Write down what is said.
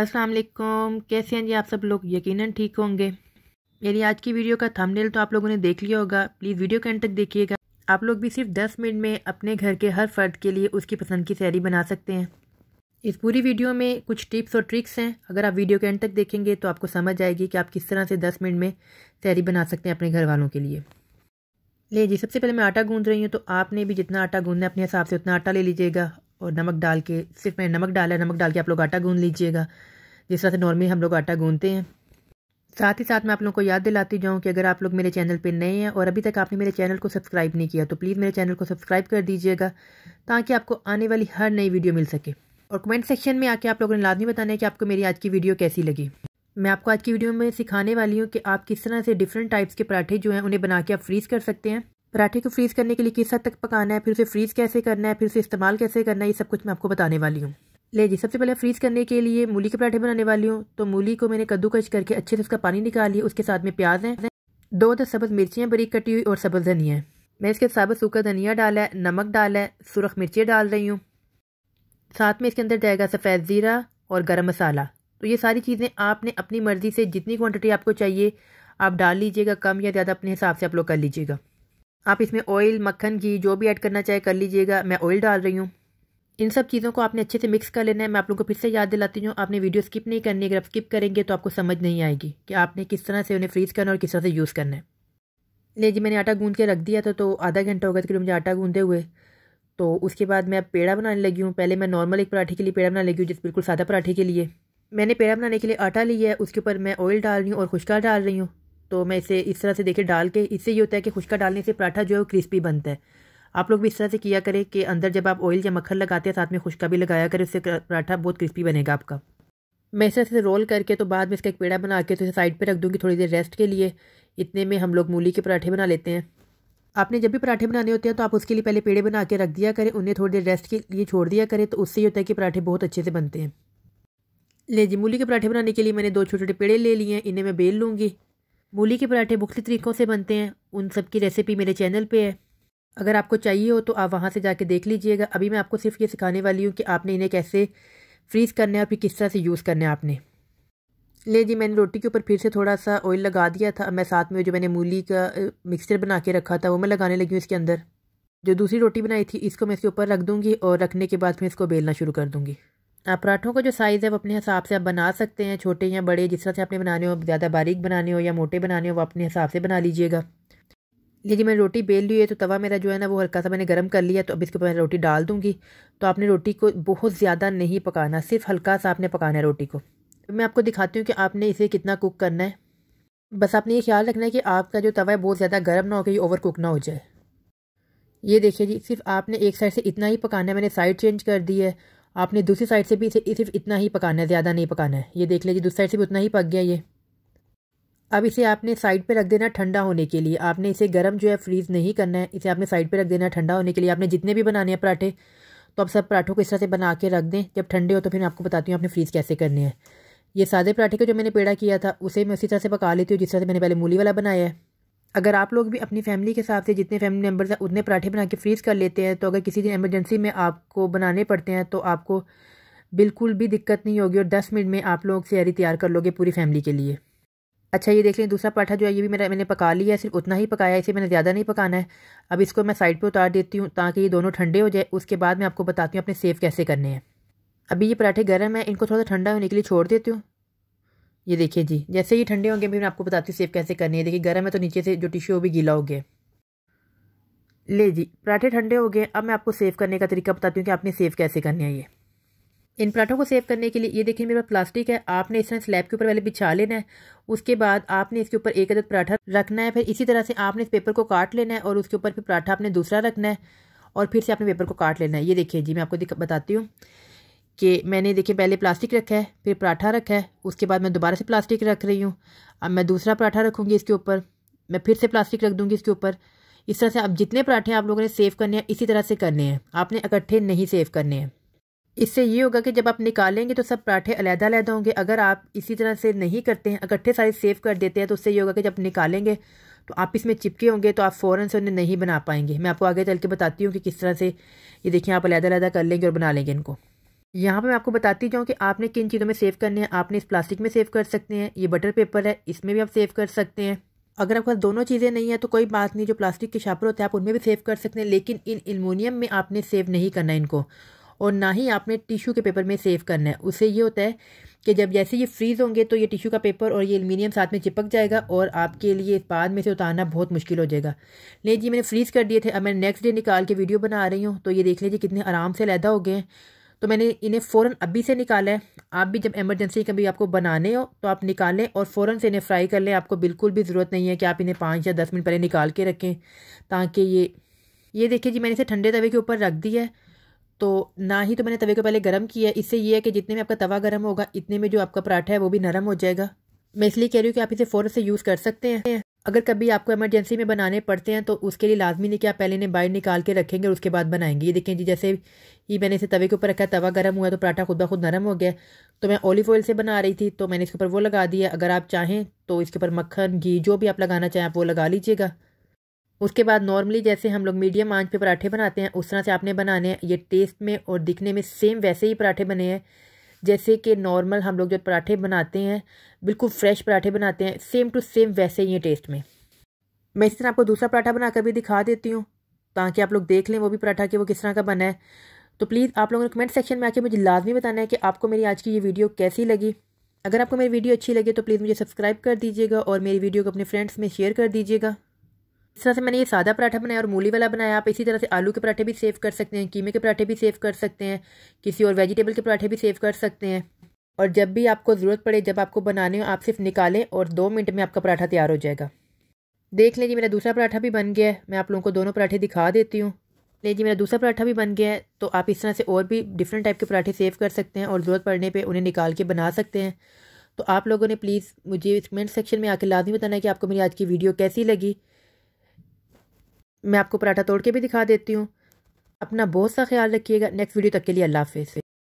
अस्सलाम वालेकुम कैसे हैं जी आप सब लोग यकीनन ठीक होंगे मेरी आज की वीडियो का थंबनेल तो आप लोगों ने देख लिया होगा प्लीज़ वीडियो के एंड तक देखिएगा आप लोग भी सिर्फ दस मिनट में अपने घर के हर फर्द के लिए उसकी पसंद की सैरी बना सकते हैं इस पूरी वीडियो में कुछ टिप्स और ट्रिक्स हैं अगर आप वीडियो के एंड तक देखेंगे तो आपको समझ आएगी कि आप किस तरह से दस मिनट में सैरी बना सकते हैं अपने घर वालों के लिए ले जी सबसे पहले मैं आटा गूंद रही हूँ तो आपने भी जितना आटा गूंदना है अपने हिसाब से उतना आटा ले लीजिएगा और नमक डाल के सिर्फ मैंने नमक डाला नमक डाल के आप लोग आटा गूँध लीजिएगा जिस तरह से नॉर्मली हम लोग आटा गूँधते हैं साथ ही साथ मैं आप लोगों को याद दिलाती जाऊँ कि अगर आप लोग मेरे चैनल पर नए हैं और अभी तक आपने मेरे चैनल को सब्सक्राइब नहीं किया तो प्लीज़ मेरे चैनल को सब्सक्राइब कर दीजिएगा ताकि आपको आने वाली हर नई वीडियो मिल सके और कमेंट सेक्शन में आके आप लोगों ने लाजमी बताना है कि आपको मेरी आज की वीडियो कैसी लगी मैं आपको आज की वीडियो में सिखाने वाली हूँ कि आप किस तरह से डिफरेंट टाइप्स के पराठे जो हैं उन्हें बना के आप फ्रीज़ कर सकते हैं पराठे को फ्रीज़ करने के लिए किस हद तक पकाना है फिर उसे फ्रीज़ कैसे करना है फिर उसे इस्तेमाल कैसे करना है ये सब कुछ मैं आपको बताने वाली हूँ ले जी सबसे पहले फ्रीज़ करने के लिए मूली के पराठे बनाने वाली हूँ तो मूली को मैंने कद्दूकश करके अच्छे से उसका पानी लिया उसके साथ में प्याज हैं दो दस सब्ज़ मिर्चियाँ बरीक कटी हुई और सब्ज़ धनिया है मैं इसके साबुत सूखा धनिया डाला है नमक डाला है सुरख मिर्ची डाल रही हूँ साथ में इसके अंदर जाएगा सफ़ेद ज़ीरा और गरम मसाला तो ये सारी चीज़ें आपने अपनी मर्ज़ी से जितनी क्वांटिटी आपको चाहिए आप डाल लीजिएगा कम या ज़्यादा अपने हिसाब से आप लोग कर लीजिएगा आप इसमें ऑयल मक्खन घी जो भी ऐड करना चाहे कर लीजिएगा मैं ऑयल डाल रही हूँ इन सब चीज़ों को आपने अच्छे से मिक्स कर लेना है मैं आप लोगों को फिर से याद दिलाती हूँ आपने वीडियो स्किप नहीं करनी अगर आप स्किप करेंगे तो आपको समझ नहीं आएगी कि आपने किस तरह से उन्हें फ्रीज़ करना और किस तरह से यूज़ करना है ले जी मैंने आटा गूंद के रख दिया था तो आधा घंटा हो गया था मुझे आटा गूंदे हुए तो उसके बाद मैं पेड़ा बनाने लगी हूँ पहले मैं नॉर्मल एक पराठे के लिए पेड़ा बनाने लगी हूँ जिस बिल्कुल सादा पराठे के लिए मैंने पेड़ा बनाने के लिए आटा लिया है उसके ऊपर मैं ऑयल डाल रही हूँ और खुशका डाल रही हूँ तो मैं इसे इस तरह से देखिए डाल के इससे ये होता है कि खुशका डालने से पराठा जो है वो क्रिस्पी बनता है आप लोग भी इस तरह से किया करें कि अंदर जब आप ऑयल या मक्खन लगाते हैं साथ में खुशका भी लगाया करें उससे पराठा बहुत क्रिस्पी बनेगा आपका मैं इस तरह से रोल करके तो बाद में इसका एक पेड़ा बना के तो इसे साइड पर रख दूँगी थोड़ी देर रेस्ट के लिए इतने में हम लोग मूली के पराठे बना लेते हैं आपने जब भी पराठे बनाने होते हैं तो आप उसके लिए पहले पेड़े बना के रख दिया करें उन्हें थोड़ी देर रेस्ट के लिए छोड़ दिया करें तो उससे ये होता है कि पराठे बहुत अच्छे से बनते हैं ले जी मूली के पराठे बनाने के लिए मैंने दो छोटे छोटे पेड़े ले लिए हैं इन्हें मैं बेल लूँगी मूली के पराठे मुख्त तरीक़ों से बनते हैं उन सब की रेसिपी मेरे चैनल पे है अगर आपको चाहिए हो तो आप वहाँ से जाके देख लीजिएगा अभी मैं आपको सिर्फ ये सिखाने वाली हूँ कि आपने इन्हें कैसे फ्रीज़ करने और फिर किस तरह से यूज़ करने आपने ले जी मैंने रोटी के ऊपर फिर से थोड़ा सा ऑयल लगा दिया था अब मैं साथ में जो मैंने मूली का मिक्सचर बना के रखा था वो मैं लगाने लगी हूँ इसके अंदर जो दूसरी रोटी बनाई थी इसको मैं इसके ऊपर रख दूँगी और रखने के बाद फिर इसको बेलना शुरू कर दूँगी आप पराठों का जो साइज़ है वो अपने हिसाब से आप बना सकते हैं छोटे या बड़े जिस तरह से आपने बनाने हो ज़्यादा बारीक बनाने हो या मोटे बनाने हो वो अपने हिसाब से बना लीजिएगा लेकिन मैंने रोटी बेल ली है तो तवा मेरा जो है ना वो हल्का सा मैंने गर्म कर लिया तो अब इसके ऊपर मैं रोटी डाल दूँगी तो आपने रोटी को बहुत ज़्यादा नहीं पकाना सिर्फ हल्का सा आपने पकाना है रोटी को तो मैं आपको दिखाती हूँ कि आपने इसे कितना कुक करना है बस आपने ये ख्याल रखना है कि आपका जो तवा है बहुत ज़्यादा गर्म ना हो कि ओवर कुक ना हो जाए ये देखिए जी सिर्फ आपने एक साइड से इतना ही पकाना है मैंने साइड चेंज कर दी है आपने दूसरी साइड से भी इसे सिर्फ इतना ही पकाना है ज़्यादा नहीं पकाना है ये देख लीजिए दूसरी साइड से भी उतना ही पक गया ये अब इसे आपने साइड पे रख देना ठंडा होने के लिए आपने इसे गर्म जो है फ्रीज़ नहीं करना है इसे आपने साइड पे रख देना ठंडा होने के लिए आपने जितने भी बनाने हैं पराठे तो आप सब पराठों को इस तरह से बना के रख दें जब ठंडे हो तो फिर मैं आपको बताती हूँ आपने फ्रीज़ कैसे करने हैं ये सादे पराठे का जो मैंने पेड़ा किया था उसे मैं उसी तरह से पका लेती हूँ जिस तरह से मैंने पहले मूली वाला बनाया है अगर आप लोग भी अपनी फैमिली के हिसाब से जितने फैमिली मेम्बर्स हैं उतने पराठे बना के फ्रीज़ कर लेते हैं तो अगर किसी दिन एमरजेंसी में आपको बनाने पड़ते हैं तो आपको बिल्कुल भी दिक्कत नहीं होगी और दस मिनट में आप लोग सैरी तैयार कर लोगे पूरी फैमिली के लिए अच्छा ये देख लें दूसरा पराठा जो है ये भी मेरा मैंने पका लिया है सिर्फ उतना ही पकाया है इसे मैंने ज़्यादा नहीं पकाना है अब इसको मैं साइड पे उतार देती हूँ ताकि ये दोनों ठंडे हो जाए उसके बाद मैं आपको बताती हूँ अपने सेव कैसे करने हैं अभी ये पराठे गर्म है इनको थोड़ा सा ठंडा होने के लिए छोड़ देती हूँ ये देखिए जी जैसे ही ठंडे होंगे भी मैं आपको बताती हूँ सेव कैसे करनी है देखिए गर्म है तो नीचे से जो टिश्यू वो भी गीला हो गया ले जी पराठे ठंडे हो गए अब मैं आपको सेव करने का तरीका बताती हूँ कि आपने सेव कैसे करनी है ये इन पराठों को सेव करने के लिए ये देखिए मेरे पास प्लास्टिक है आपने इस तरह स्लैब के ऊपर पहले बिछा लेना है उसके बाद आपने इसके ऊपर एक अदद पराठा रखना है फिर इसी तरह से आपने इस पेपर को काट लेना है और उसके ऊपर फिर पराठा आपने दूसरा रखना है और फिर से आपने पेपर को काट लेना है ये देखिए जी मैं आपको बताती हूँ कि मैंने देखिए पहले प्लास्टिक रखा है फिर पराठा रखा है उसके बाद मैं दोबारा से प्लास्टिक रख रही हूँ अब मैं दूसरा पराठा रखूँगी इसके ऊपर मैं फिर से प्लास्टिक रख दूँगी इसके ऊपर इस तरह से आप जितने पराठे आप लोगों ने सेव करने हैं इसी तरह से करने हैं आपने इकट्ठे नहीं सेव करने हैं इससे ये होगा कि जब आप निकालेंगे तो सब पराठे अलहदा अलहदा होंगे अगर आप इसी तरह से नहीं करते हैं इकट्ठे सारे सेव कर देते हैं तो उससे ये होगा कि जब निकालेंगे तो आप इसमें चिपके होंगे तो आप फ़ौरन से उन्हें नहीं बना पाएंगे मैं आपको आगे चल के बताती हूँ कि किस तरह से ये देखिए आप अलहदा अलहदा कर लेंगे और बना लेंगे इनको यहाँ पे मैं आपको बताती जाऊँ कि आपने किन चीज़ों में सेव करने हैं आपने इस प्लास्टिक में सेव कर सकते हैं ये बटर पेपर है इसमें भी आप सेव कर सकते हैं अगर आपके पास दोनों चीज़ें नहीं है तो कोई बात नहीं जो प्लास्टिक के शापर होते हैं आप उनमें भी सेव कर सकते हैं लेकिन इन एलमोनियम में आपने सेव नहीं करना इनको और ना ही आपने टिश्यू के पेपर में सेव करना है उससे ये होता है कि जब जैसे ये फ्रीज़ होंगे तो ये टिश्यू का पेपर और ये एलमिनियम साथ में चिपक जाएगा और आपके लिए बाद में से उतारना बहुत मुश्किल हो जाएगा नहीं जी मैंने फ्रीज़ कर दिए थे अब मैं नेक्स्ट डे निकाल के वीडियो बना रही हूँ तो ये देख लीजिए कितने आराम से लैदा हो गए हैं तो मैंने इन्हें फ़ौरन अभी से निकाला है आप भी जब एमरजेंसी कभी आपको बनाने हो तो आप निकालें और फ़ौरन से इन्हें फ्राई कर लें आपको बिल्कुल भी ज़रूरत नहीं है कि आप इन्हें पाँच या दस मिनट पहले निकाल के रखें ताकि ये ये देखिए जी मैंने इसे ठंडे तवे के ऊपर रख दी है तो ना ही तो मैंने तवे को पहले गर्म किया है इससे ये है कि जितने में आपका तवा गर्म होगा इतने में जो आपका पराठा है वो भी नरम हो जाएगा मैं इसलिए कह रही हूँ कि आप इसे फ़ौरन से यूज़ कर सकते हैं अगर कभी आपको इमरजेंसी में बनाने पड़ते हैं तो उसके लिए लाजमी नहीं कि आप पहले इन्हें बाहर निकाल के रखेंगे और उसके बाद बनाएंगे ये देखें जी जैसे ये मैंने इसे तवे के ऊपर रखा तवा गर्म हुआ तो पराठा खुद ब खुद नरम हो गया तो मैं ऑलिव ऑयल से बना रही थी तो मैंने इसके ऊपर वो लगा दिया अगर आप चाहें तो इसके ऊपर मक्खन घी जो भी आप लगाना चाहें आप वो लगा लीजिएगा उसके बाद नॉर्मली जैसे हम लोग मीडियम आँच पर पराठे बनाते हैं उस तरह से आपने बनाने हैं ये टेस्ट में और दिखने में सेम वैसे ही पराठे बने हैं जैसे कि नॉर्मल हम लोग जो पराठे बनाते हैं बिल्कुल फ्रेश पराठे बनाते हैं सेम टू सेम वैसे ही है टेस्ट में मैं इस तरह आपको दूसरा पराठा बनाकर भी दिखा देती हूँ ताकि आप लोग देख लें वो भी पराठा कि वो किस तरह का बना है तो प्लीज़ आप लोगों ने कमेंट सेक्शन में आके मुझे लाजमी बताना है कि आपको मेरी आज की ये वीडियो कैसी लगी अगर आपको मेरी वीडियो अच्छी लगे तो प्लीज़ मुझे सब्सक्राइब कर दीजिएगा और मेरी वीडियो को अपने फ्रेंड्स में शेयर कर दीजिएगा इस तरह से मैंने ये सादा पराठा बनाया और मूली वाला बनाया आप इसी तरह से आलू के पराठे भी सेव कर सकते हैं कीमे के पराठे भी सेव कर सकते हैं किसी और वेजिटेबल के पराठे भी सेव कर सकते हैं और जब भी आपको ज़रूरत पड़े जब आपको बनाने हो आप सिर्फ निकालें और दो मिनट में आपका पराठा तैयार हो जाएगा देख लें जी मेरा दूसरा पराठा भी बन गया है मैं आप लोगों को दोनों पराठे दिखा देती हूँ ले जी मेरा दूसरा पराठा भी बन गया है तो आप इस तरह से और भी डिफरेंट टाइप के पराठे सेव कर सकते हैं और ज़रूरत पड़ने पे उन्हें निकाल के बना सकते हैं तो आप लोगों ने प्लीज़ मुझे कमेंट सेक्शन में आके लाजमी बताना है कि आपको मेरी आज की वीडियो कैसी लगी मैं आपको पराठा तोड़ के भी दिखा देती हूँ अपना बहुत सा ख्याल रखिएगा नेक्स्ट वीडियो तक के लिए अल्लाह हाफिज़